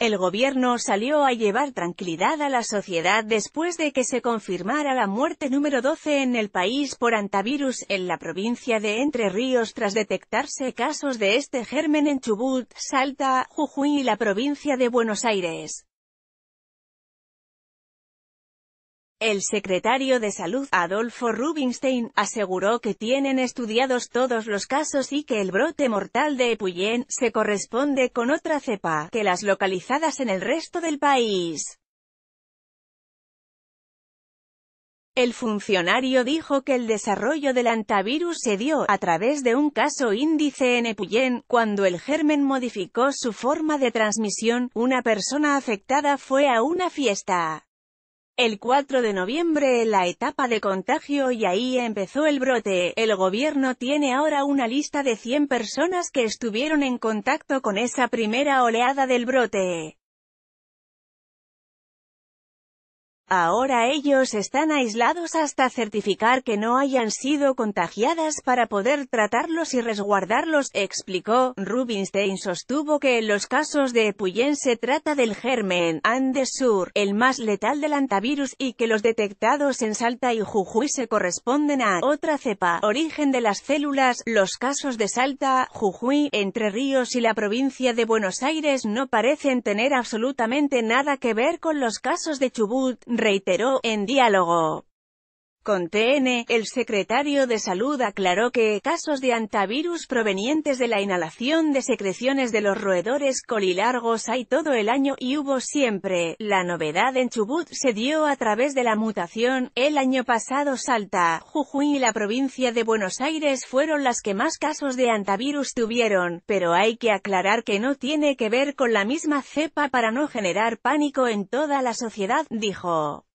El gobierno salió a llevar tranquilidad a la sociedad después de que se confirmara la muerte número 12 en el país por antivirus en la provincia de Entre Ríos tras detectarse casos de este germen en Chubut, Salta, Jujuy y la provincia de Buenos Aires. El secretario de Salud, Adolfo Rubinstein, aseguró que tienen estudiados todos los casos y que el brote mortal de Epuyén se corresponde con otra cepa que las localizadas en el resto del país. El funcionario dijo que el desarrollo del antivirus se dio a través de un caso índice en Epuyén, cuando el germen modificó su forma de transmisión, una persona afectada fue a una fiesta. El 4 de noviembre la etapa de contagio y ahí empezó el brote. El gobierno tiene ahora una lista de 100 personas que estuvieron en contacto con esa primera oleada del brote. Ahora ellos están aislados hasta certificar que no hayan sido contagiadas para poder tratarlos y resguardarlos, explicó. Rubinstein sostuvo que en los casos de Puyen se trata del germen Andesur, el más letal del antivirus, y que los detectados en Salta y Jujuy se corresponden a otra cepa, origen de las células. Los casos de Salta, Jujuy, Entre Ríos y la provincia de Buenos Aires no parecen tener absolutamente nada que ver con los casos de Chubut, reiteró, en diálogo con TN, el secretario de Salud aclaró que casos de antivirus provenientes de la inhalación de secreciones de los roedores colilargos hay todo el año y hubo siempre. La novedad en Chubut se dio a través de la mutación. El año pasado Salta, Jujuy y la provincia de Buenos Aires fueron las que más casos de antivirus tuvieron, pero hay que aclarar que no tiene que ver con la misma cepa para no generar pánico en toda la sociedad, dijo.